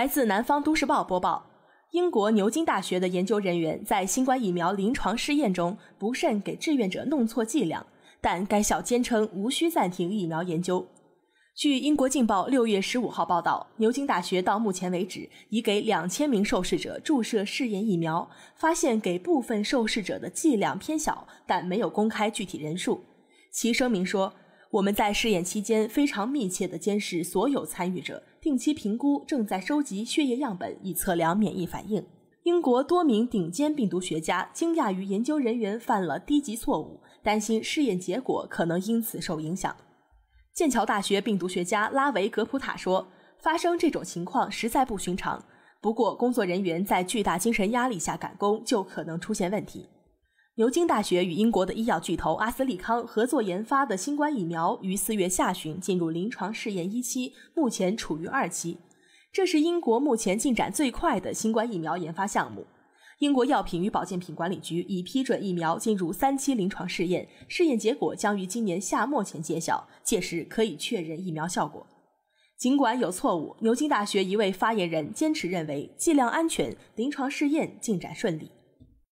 来自南方都市报播报：英国牛津大学的研究人员在新冠疫苗临床试验中不慎给志愿者弄错剂量，但该校坚称无需暂停疫苗研究。据英国《镜报》六月十五号报道，牛津大学到目前为止已给两千名受试者注射试验疫苗，发现给部分受试者的剂量偏小，但没有公开具体人数。其声明说。我们在试验期间非常密切地监视所有参与者，定期评估，正在收集血液样本以测量免疫反应。英国多名顶尖病毒学家惊讶于研究人员犯了低级错误，担心试验结果可能因此受影响。剑桥大学病毒学家拉维格普塔说：“发生这种情况实在不寻常，不过工作人员在巨大精神压力下赶工就可能出现问题。”牛津大学与英国的医药巨头阿斯利康合作研发的新冠疫苗于四月下旬进入临床试验一期，目前处于二期。这是英国目前进展最快的新冠疫苗研发项目。英国药品与保健品管理局已批准疫苗进入三期临床试验，试验结果将于今年夏末前揭晓，届时可以确认疫苗效果。尽管有错误，牛津大学一位发言人坚持认为剂量安全，临床试验进展顺利。